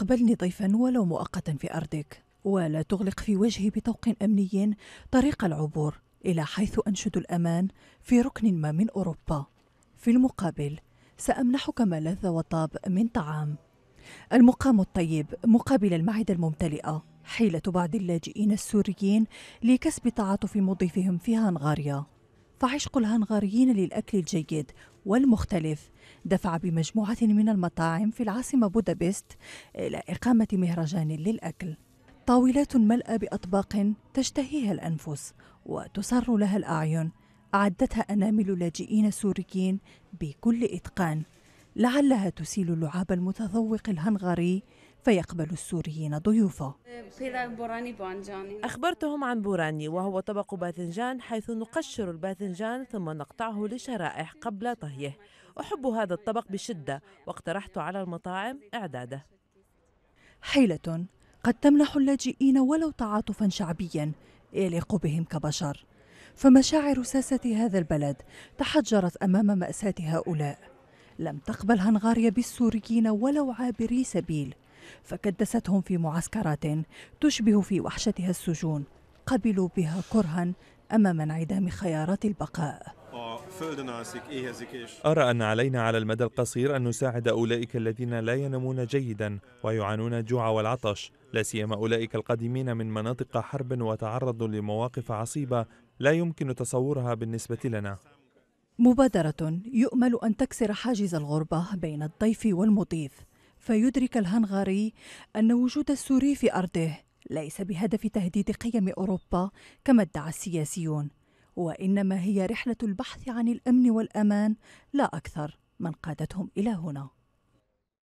اقبلني ضيفا ولو مؤقتا في أرضك ولا تغلق في وجهي بطوق أمني طريق العبور إلى حيث أنشد الأمان في ركن ما من أوروبا في المقابل سأمنحك ما لذ وطاب من طعام المقام الطيب مقابل المعدة الممتلئة حيلة بعض اللاجئين السوريين لكسب تعاطف مضيفهم في هنغاريا فعشق الهنغاريين للأكل الجيد والمختلف دفع بمجموعة من المطاعم في العاصمة بودابست إلى إقامة مهرجان للأكل طاولات ملأى بأطباق تشتهيها الأنفس وتسر لها الأعين أعدتها أنامل لاجئين سوريين بكل إتقان لعلها تسيل اللعاب المتذوق الهنغاري فيقبل السوريين ضيوفه أخبرتهم عن بوراني وهو طبق باذنجان حيث نقشر الباذنجان ثم نقطعه لشرائح قبل طهيه أحب هذا الطبق بشدة واقترحت على المطاعم إعداده حيلة قد تمنح اللاجئين ولو تعاطفا شعبيا يليق بهم كبشر فمشاعر ساسة هذا البلد تحجرت أمام مأساة هؤلاء لم تقبل هنغاريا بالسوريين ولو عابري سبيل فكدستهم في معسكرات تشبه في وحشتها السجون قبلوا بها كرها امام انعدام خيارات البقاء أرى أن علينا على المدى القصير أن نساعد أولئك الذين لا ينامون جيدا ويعانون الجوع والعطش لا سيما أولئك القادمين من مناطق حرب وتعرضوا لمواقف عصيبة لا يمكن تصورها بالنسبة لنا مبادرة يؤمل أن تكسر حاجز الغربة بين الضيف والمضيف فيدرك الهنغاري أن وجود السوري في أرضه ليس بهدف تهديد قيم أوروبا كما ادعى السياسيون وإنما هي رحلة البحث عن الأمن والأمان لا أكثر من قادتهم إلى هنا